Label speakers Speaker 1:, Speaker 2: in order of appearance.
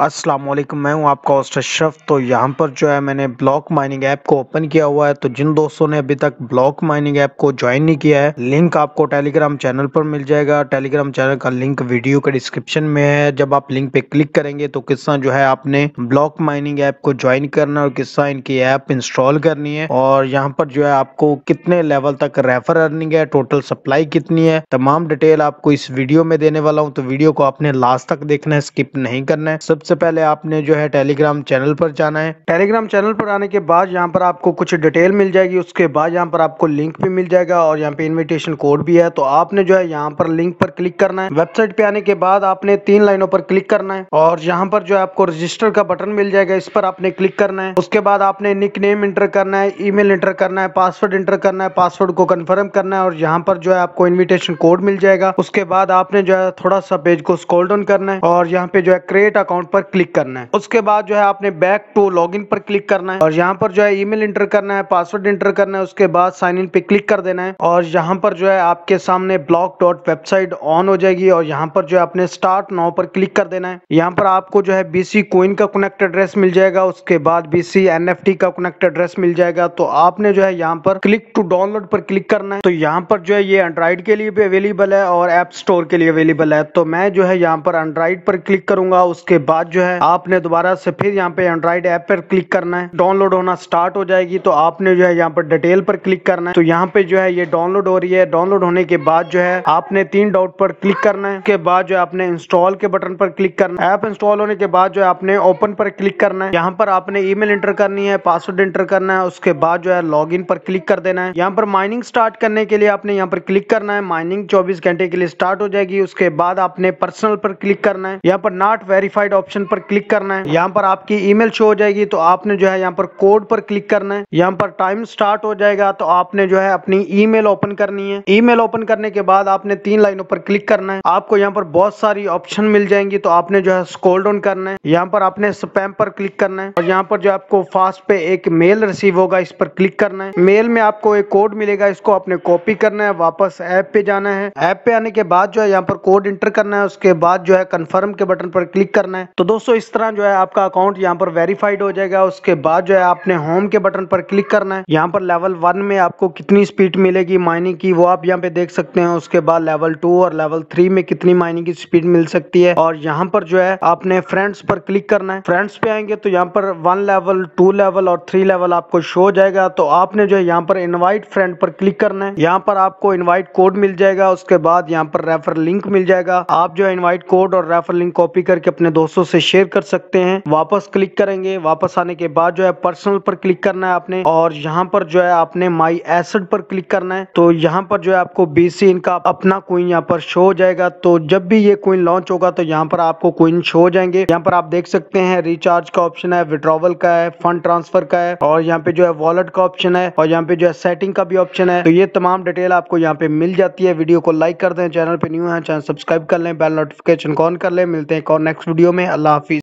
Speaker 1: अस्सलाम वालेकुम मैं हूं आपका होस्ट अशरफ तो यहाँ पर जो है मैंने ब्लॉक माइनिंग ऐप को ओपन किया हुआ है तो जिन दोस्तों ने अभी तक ब्लॉक माइनिंग ऐप को ज्वाइन नहीं किया है लिंक आपको टेलीग्राम चैनल पर मिल जाएगा टेलीग्राम चैनल का लिंक वीडियो के डिस्क्रिप्शन में है जब आप लिंक पे क्लिक करेंगे तो किस तरह जो है आपने ब्लॉक माइनिंग ऐप को ज्वाइन करना और किस तरह इनकी ऐप इंस्टॉल करनी है और यहाँ पर जो है आपको कितने लेवल तक रेफर अर्निंग है टोटल सप्लाई कितनी है तमाम डिटेल आपको इस वीडियो में देने वाला हूँ तो वीडियो को आपने लास्ट तक देखना है स्किप नहीं करना है सब सबसे पहले आपने जो है टेलीग्राम चैनल पर जाना है टेलीग्राम चैनल पर आने के बाद यहाँ पर आपको कुछ डिटेल मिल जाएगी उसके बाद यहाँ पर आपको लिंक भी मिल जाएगा और यहाँ पे इन्विटेशन कोड भी है तो आपने जो है यहाँ पर लिंक पर क्लिक करना है वेबसाइट पे आने के बाद आपने तीन लाइनों पर क्लिक करना है और यहाँ पर जो है आपको रजिस्टर का बटन मिल जाएगा इस पर आपने क्लिक करना है उसके बाद आपने निक नेम इंटर करना है ईमेल इंटर करना है पासवर्ड इंटर करना है पासवर्ड को कंफर्म करना है और यहाँ पर जो है आपको इन्विटेशन कोड मिल जाएगा उसके बाद आपने जो है थोड़ा सा पेज को स्कोल डाउन करना है और यहाँ पे जो है क्रिएट अकाउंट पर पर क्लिक करना है उसके बाद जो है आपने बैक टू लॉगिन पर क्लिक करना है और यहाँ पर जो है ईमेल इंटर करना है पासवर्ड इंटर करना है उसके बाद साइन इन पे क्लिक कर देना है और यहाँ पर जो है आपके सामने ब्लॉक डॉट वेबसाइट ऑन हो जाएगी और यहाँ पर जो है आपने स्टार्ट नाउ पर क्लिक कर देना है यहाँ पर आपको जो है बीसी कोइन का कनेक्ट एड्रेस मिल जाएगा उसके बाद बीसी एनएफटी का कनेक्ट एड्रेस मिल जाएगा तो आपने जो है यहाँ पर क्लिक टू डाउनलोड पर क्लिक करना है तो यहाँ पर जो है ये एंड्रॉइड के लिए भी अवेलेबल है और एप स्टोर के लिए अवेलेबल है तो मैं जो है यहाँ पर एंड्रॉइड पर क्लिक करूंगा उसके बाद बाद जो है आपने दोबारा से फिर यहाँ पे एंड्रॉइड ऐप पर क्लिक करना है डाउनलोड होना स्टार्ट हो जाएगी तो आपने जो है यहाँ पर डिटेल पर क्लिक करना है तो यहाँ पे जो है ये डाउनलोड हो रही है डाउनलोड होने के बाद जो है आपने तीन डॉट पर क्लिक करना है उसके बाद जो आपने इंस्टॉल के बटन पर क्लिक करना है ऐप इंस्टॉल होने के बाद जो है आपने ओपन पर क्लिक करना है यहाँ पर आपने मेल एंटर करनी है पासवर्ड एंटर करना है उसके बाद जो है लॉग पर क्लिक कर देना है यहाँ पर माइनिंग स्टार्ट करने के लिए आपने यहाँ पर क्लिक करना है माइनिंग चौबीस घंटे के लिए स्टार्ट हो जाएगी उसके बाद आपने पर्सनल पर क्लिक करना है यहाँ पर नॉट वेरीफाइड ऑप्शन ऑप्शन पर क्लिक करना है यहाँ पर आपकी ईमेल शो हो जाएगी तो आपने जो है यहाँ पर कोड पर क्लिक करना है यहाँ पर टाइम स्टार्ट हो जाएगा तो आपने जो है अपनी ईमेल ओपन करनी है ईमेल ओपन करने के बाद आपने तीन लाइनों पर क्लिक करना है आपको यहाँ पर बहुत सारी ऑप्शन मिल जाएंगी तो आपने जो है स्कोल डाउन करना है यहाँ पर आपने स्पैम पर क्लिक करना है और यहाँ पर जो आपको फास्ट पे एक मेल रिसीव होगा इस पर क्लिक करना है मेल में आपको एक कोड मिलेगा इसको आपने कॉपी करना है वापस ऐप पे जाना है ऐप पे आने के बाद जो है यहाँ पर कोड इंटर करना है उसके बाद जो है कन्फर्म के बटन पर क्लिक करना है तो दोस्तों इस तरह जो है आपका अकाउंट यहाँ पर वेरीफाइड हो जाएगा उसके बाद जो है आपने होम के बटन पर क्लिक करना है यहाँ पर लेवल वन में आपको कितनी स्पीड मिलेगी माइनिंग की वो आप यहाँ पे देख सकते हैं उसके बाद लेवल टू और लेवल थ्री में कितनी माइनिंग की स्पीड मिल सकती है और यहाँ पर जो है आपने फ्रेंड्स पर क्लिक करना है फ्रेंड्स पे आएंगे तो यहाँ पर वन लेवल टू लेवल और थ्री लेवल आपको शो हो जाएगा तो आपने जो है यहाँ पर इन्वाइट फ्रेंड पर क्लिक करना है यहाँ पर आपको इन्वाइट कोड मिल जाएगा उसके बाद यहाँ पर रेफर लिंक मिल जाएगा आप जो है इन्वाइट कोड और रेफर लिंक कॉपी करके अपने दोस्तों उसे शेयर कर सकते हैं वापस क्लिक करेंगे वापस आने के बाद जो है पर्सनल पर क्लिक करना है आपने और यहाँ पर जो है आपने माई एसेट पर क्लिक करना है तो यहाँ पर जो है आपको बी इनका अपना कोइन यहाँ पर शो हो जाएगा तो जब भी ये कोइन लॉन्च होगा तो यहाँ पर आपको कोइन शो हो जाएंगे यहाँ पर आप देख सकते हैं रिचार्ज का ऑप्शन है विड्रॉवल का है फंड ट्रांसफर का है और यहाँ पे जो है वॉलेट का ऑप्शन है और यहाँ पे जो है सेटिंग का भी ऑप्शन है तो ये तमाम डिटेल आपको यहाँ पे मिल जाती है वीडियो को लाइक कर दें चैनल पे न्यू है चैनल सब्सक्राइब कर लें बेल नोटिफिकेशन ऑन कर लें मिलते हैं और नेक्स्ट वीडियो में अल्लाह हाफिज़